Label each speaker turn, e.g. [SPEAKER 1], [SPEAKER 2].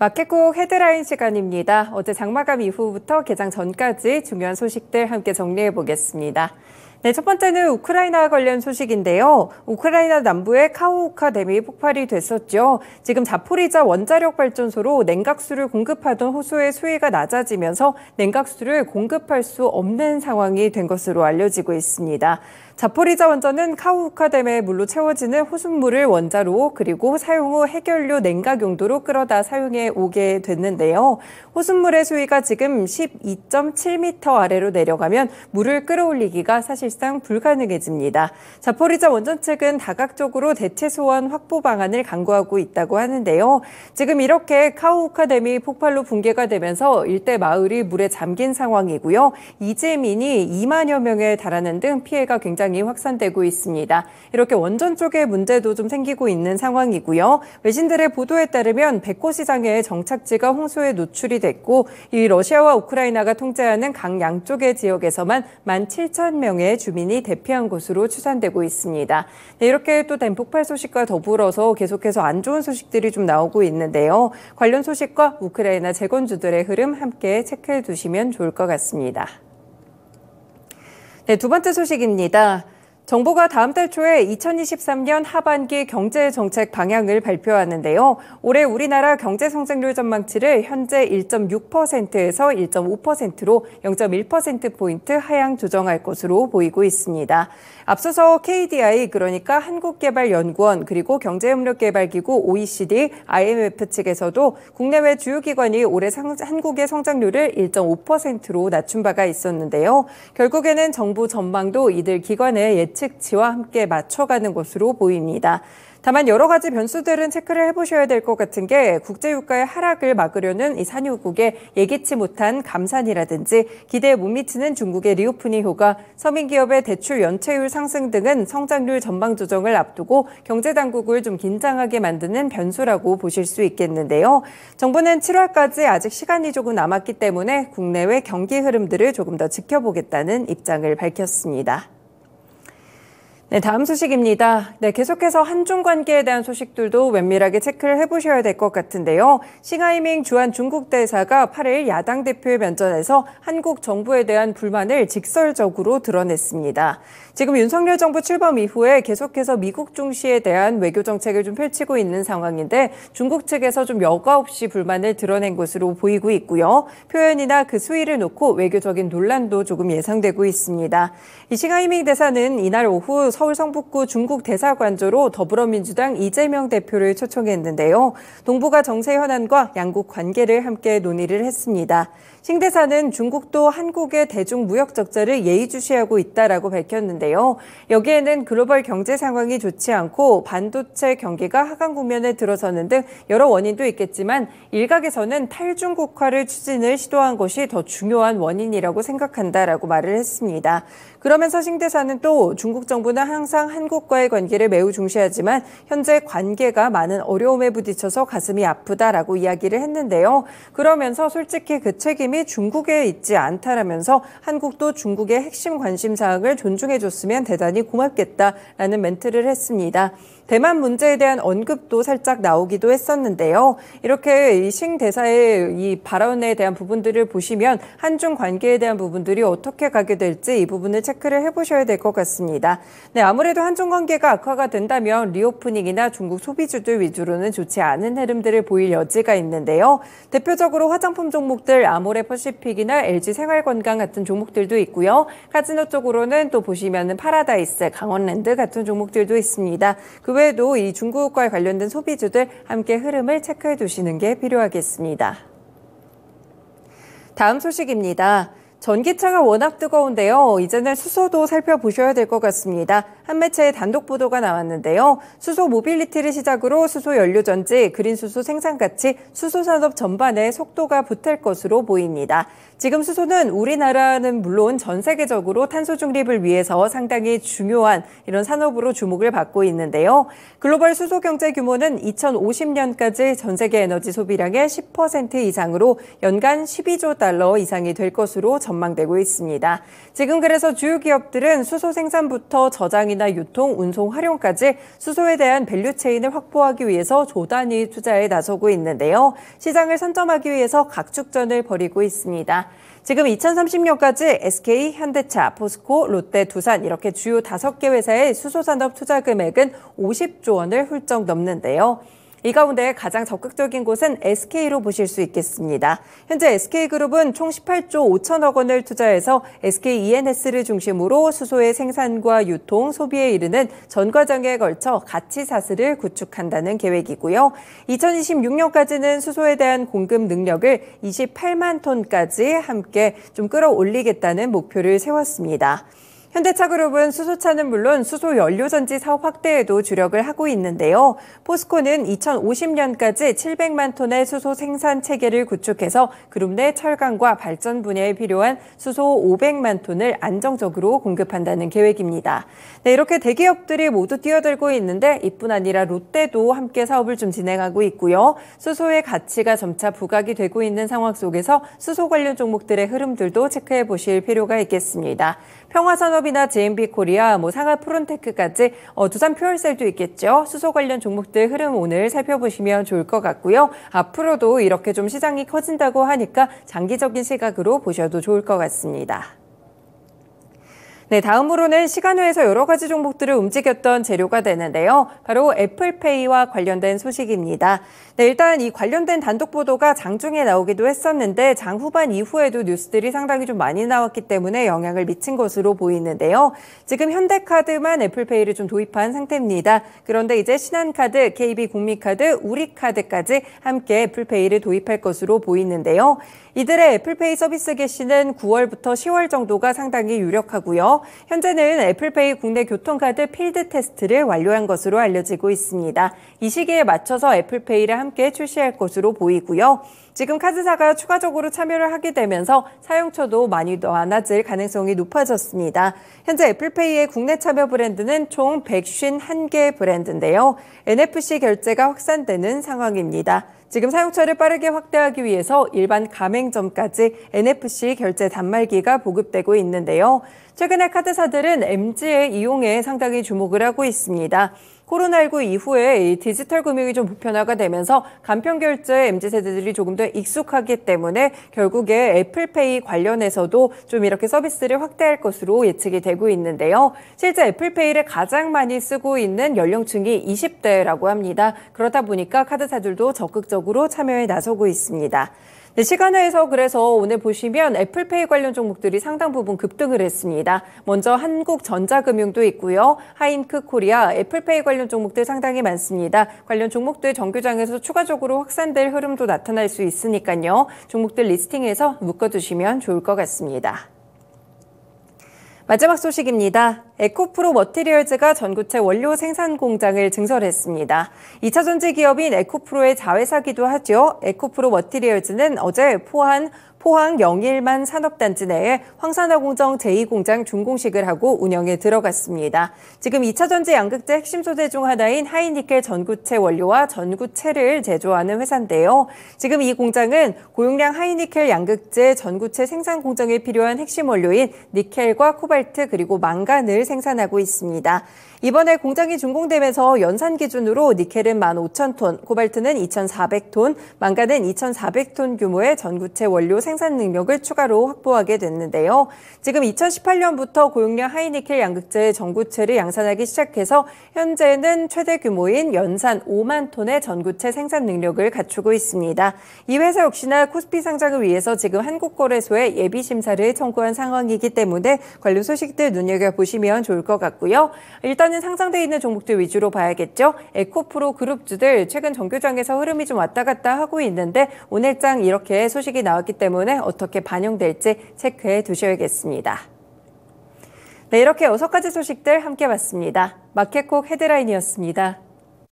[SPEAKER 1] 마켓국 헤드라인 시간입니다. 어제 장마감 이후부터 개장 전까지 중요한 소식들 함께 정리해 보겠습니다. 네, 첫 번째는 우크라이나 관련 소식인데요. 우크라이나 남부의 카우카 댐이 폭발이 됐었죠. 지금 자포리자 원자력 발전소로 냉각수를 공급하던 호수의 수위가 낮아지면서 냉각수를 공급할 수 없는 상황이 된 것으로 알려지고 있습니다. 자포리자 원전은 카우카댐에 물로 채워지는 호수물을 원자로 그리고 사용 후 해결료 냉각 용도로 끌어다 사용해 오게 됐는데요. 호수물의 수위가 지금 12.7m 아래로 내려가면 물을 끌어올리기가 사실상 불가능해집니다. 자포리자 원전 측은 다각적으로 대체 소원 확보 방안을 강구하고 있다고 하는데요. 지금 이렇게 카우카댐이 폭발로 붕괴가 되면서 일대 마을이 물에 잠긴 상황이고요. 이재민이 2만여 명에 달하는 등 피해가 굉장히 현상이 확산되고 있습니다. 이렇게 원전 쪽에 문제도 좀 생기고 있는 상황이고요. 외신들의 보도에 따르면 백호 시장의 정착지가 홍수에 노출이 됐고 이 러시아와 우크라이나가 통제하는 강 양쪽의 지역에서만 17,000명의 주민이 대피한 것으로 추산되고 있습니다. 네, 이렇게 또 대폭발 소식과 더불어서 계속해서 안 좋은 소식들이 좀 나오고 있는데요. 관련 소식과 우크라이나 재건주들의 흐름 함께 체크해 두시면 좋을 것 같습니다. 네, 두 번째 소식입니다. 정부가 다음 달 초에 2023년 하반기 경제 정책 방향을 발표하는데요. 올해 우리나라 경제 성장률 전망치를 현재 1.6%에서 1.5%로 0.1%포인트 하향 조정할 것으로 보이고 있습니다. 앞서서 KDI 그러니까 한국개발연구원 그리고 경제협력개발기구 OECD, IMF 측에서도 국내외 주요 기관이 올해 상, 한국의 성장률을 1.5%로 낮춘 바가 있었는데요. 결국에는 정부 전망도 이들 기관의 예측 예측치와 함께 맞춰가는 것으로 보입니다. 다만 여러 가지 변수들은 체크를 해보셔야 될 것 같은 게 국제유가의 하락을 막으려는 이 산유국의 예기치 못한 감산이라든지 기대에 못 미치는 중국의 리오프닝 효과, 서민기업의 대출 연체율 상승 등은 성장률 전망 조정을 앞두고 경제당국을 좀 긴장하게 만드는 변수라고 보실 수 있겠는데요. 정부는 7월까지 아직 시간이 조금 남았기 때문에 국내외 경기 흐름들을 조금 더 지켜보겠다는 입장을 밝혔습니다. 네, 다음 소식입니다. 네, 계속해서 한중 관계에 대한 소식들도 면밀하게 체크를 해보셔야 될 것 같은데요. 싱하이밍 주한 중국 대사가 8일 야당 대표의 면전에서 한국 정부에 대한 불만을 직설적으로 드러냈습니다. 지금 윤석열 정부 출범 이후에 계속해서 미국 중시에 대한 외교 정책을 좀 펼치고 있는 상황인데 중국 측에서 좀 여과 없이 불만을 드러낸 것으로 보이고 있고요. 표현이나 그 수위를 놓고 외교적인 논란도 조금 예상되고 있습니다. 이 싱하이밍 대사는 이날 오후 서울 성북구 중국 대사관조로 더불어민주당 이재명 대표를 초청했는데요. 동북아 정세 현안과 양국 관계를 함께 논의를 했습니다. 싱 대사는 중국도 한국의 대중 무역 적자를 예의주시하고 있다라고 밝혔는데요. 여기에는 글로벌 경제 상황이 좋지 않고 반도체 경기가 하강 국면에 들어서는 등 여러 원인도 있겠지만 일각에서는 탈중국화를 추진을 시도한 것이 더 중요한 원인이라고 생각한다라고 말을 했습니다. 그러면서 싱 대사는 또 중국 정부나 항상 한국과의 관계를 매우 중시하지만 현재 관계가 많은 어려움에 부딪혀서 가슴이 아프다라고 이야기를 했는데요. 그러면서 솔직히 그 책임이 중국에 있지 않다라면서 한국도 중국의 핵심 관심 사항을 존중해 줬으면 대단히 고맙겠다라는 멘트를 했습니다. 대만 문제에 대한 언급도 살짝 나오기도 했었는데요. 이렇게 이 싱 대사의 이 발언에 대한 부분들을 보시면 한중 관계에 대한 부분들이 어떻게 가게 될지 이 부분을 체크를 해보셔야 될 것 같습니다. 네, 아무래도 한중 관계가 악화가 된다면 리오프닝이나 중국 소비주들 위주로는 좋지 않은 흐름들을 보일 여지가 있는데요. 대표적으로 화장품 종목들 아모레퍼시픽이나 LG 생활건강 같은 종목들도 있고요. 카지노 쪽으로는 또 보시면은 파라다이스, 강원랜드 같은 종목들도 있습니다. 그 외에도 이 중국과 관련된 소비주들 함께 흐름을 체크해 두시는 게 필요하겠습니다. 다음 소식입니다. 전기차가 워낙 뜨거운데요. 이제는 수소도 살펴보셔야 될 것 같습니다. 한 매체의 단독 보도가 나왔는데요. 수소 모빌리티를 시작으로 수소 연료전지, 그린 수소 생산 같이 수소 산업 전반에 속도가 붙을 것으로 보입니다. 지금 수소는 우리나라는 물론 전 세계적으로 탄소 중립을 위해서 상당히 중요한 이런 산업으로 주목을 받고 있는데요. 글로벌 수소 경제 규모는 2050년까지 전 세계 에너지 소비량의 10% 이상으로 연간 12조 달러 이상이 될 것으로 전망되고 있습니다. 지금 그래서 주요 기업들은 수소 생산부터 저장이나 유통, 운송, 활용까지 수소에 대한 밸류체인을 확보하기 위해서 조단위 투자에 나서고 있는데요. 시장을 선점하기 위해서 각축전을 벌이고 있습니다. 지금 2030년까지 SK, 현대차, 포스코, 롯데, 두산 이렇게 주요 5개 회사의 수소산업 투자 금액은 50조 원을 훌쩍 넘는데요. 이 가운데 가장 적극적인 곳은 SK로 보실 수 있겠습니다. 현재 SK그룹은 총 18조 5천억 원을 투자해서 s k e s 를 중심으로 수소의 생산과 유통, 소비에 이르는 전 과정에 걸쳐 가치 사슬을 구축한다는 계획이고요. 2026년까지는 수소에 대한 공급 능력을 28만 톤까지 함께 좀 끌어올리겠다는 목표를 세웠습니다. 현대차그룹은 수소차는 물론 수소연료전지 사업 확대에도 주력을 하고 있는데요. 포스코는 2050년까지 700만 톤의 수소 생산 체계를 구축해서 그룹 내 철강과 발전 분야에 필요한 수소 500만 톤을 안정적으로 공급한다는 계획입니다. 네, 이렇게 대기업들이 모두 뛰어들고 있는데 이뿐 아니라 롯데도 함께 사업을 좀 진행하고 있고요. 수소의 가치가 점차 부각이 되고 있는 상황 속에서 수소 관련 종목들의 흐름들도 체크해 보실 필요가 있겠습니다. 평화산업이나 GMB 코리아, 뭐 상하 프론테크까지 어, 두산 퓨얼셀도 있겠죠. 수소 관련 종목들 흐름 오늘 살펴보시면 좋을 것 같고요. 앞으로도 이렇게 좀 시장이 커진다고 하니까 장기적인 시각으로 보셔도 좋을 것 같습니다. 네, 다음으로는 시간외에서 여러 가지 종목들을 움직였던 재료가 되는데요. 바로 애플페이와 관련된 소식입니다. 네, 일단 이 관련된 단독 보도가 장중에 나오기도 했었는데 장 후반 이후에도 뉴스들이 상당히 좀 많이 나왔기 때문에 영향을 미친 것으로 보이는데요. 지금 현대카드만 애플페이를 좀 도입한 상태입니다. 그런데 이제 신한카드, KB국민카드, 우리카드까지 함께 애플페이를 도입할 것으로 보이는데요. 이들의 애플페이 서비스 개시는 9월부터 10월 정도가 상당히 유력하고요. 현재는 애플페이 국내 교통카드 필드 테스트를 완료한 것으로 알려지고 있습니다. 이 시기에 맞춰서 애플페이를 함께 출시할 것으로 보이고요. 지금 카드사가 추가적으로 참여를 하게 되면서 사용처도 많이 완화질 가능성이 높아졌습니다. 현재 애플페이의 국내 참여 브랜드는 총 151개 브랜드인데요. NFC 결제가 확산되는 상황입니다. 지금 사용처를 빠르게 확대하기 위해서 일반 가맹점까지 NFC 결제 단말기가 보급되고 있는데요. 최근에 카드사들은 MG의 이용에 상당히 주목을 하고 있습니다. 코로나19 이후에 디지털 금융이 좀 보편화가 되면서 간편 결제 MZ 세대들이 조금 더 익숙하기 때문에 결국에 애플페이 관련해서도 좀 이렇게 서비스를 확대할 것으로 예측이 되고 있는데요. 실제 애플페이를 가장 많이 쓰고 있는 연령층이 20대라고 합니다. 그렇다 보니까 카드사들도 적극적으로 참여에 나서고 있습니다. 네, 시간에서 그래서 오늘 보시면 애플페이 관련 종목들이 상당 부분 급등을 했습니다. 먼저 한국전자금융도 있고요. 하인크 코리아, 애플페이 관련 종목들 상당히 많습니다. 관련 종목들 정규장에서 추가적으로 확산될 흐름도 나타날 수 있으니까요. 종목들 리스팅해서 묶어두시면 좋을 것 같습니다. 마지막 소식입니다. 에코프로 머티리얼즈가 전구체 원료 생산 공장을 증설했습니다. 2차 전지 기업인 에코프로의 자회사기도 하죠. 에코프로 머티리얼즈는 어제 포항 포항 영일만 산업단지 내에 황산화공정 제2공장 준공식을 하고 운영에 들어갔습니다. 지금 2차 전지 양극재 핵심 소재 중 하나인 하이니켈 전구체 원료와 전구체를 제조하는 회사인데요. 지금 이 공장은 고용량 하이니켈 양극재 전구체 생산 공정에 필요한 핵심 원료인 니켈과 코발트 그리고 망간을 생산하고 있습니다. 이번에 공장이 준공되면서 연산 기준으로 니켈은 15,000톤, 코발트는 2,400톤, 망가은 2,400톤 규모의 전구체 원료 생산 능력을 추가로 확보하게 됐는데요. 지금 2018년부터 고용량 하이니켈 양극재의 전구체를 양산하기 시작해서 현재는 최대 규모인 연산 5만 톤의 전구체 생산 능력을 갖추고 있습니다. 이 회사 역시나 코스피 상장을 위해서 지금 한국거래소에 예비 심사를 청구한 상황이기 때문에 관련 소식들 눈여겨보시면 보면 좋을 것 같고요. 일단은 상장돼 있는 종목들 위주로 봐야겠죠. 에코프로 그룹주들 최근 정규장에서 흐름이 좀 왔다 갔다 하고 있는데 오늘장 이렇게 소식이 나왔기 때문에 어떻게 반영될지 체크해 두셔야겠습니다. 네, 이렇게 여섯 가지 소식들 함께 봤습니다. 마켓콕 헤드라인이었습니다.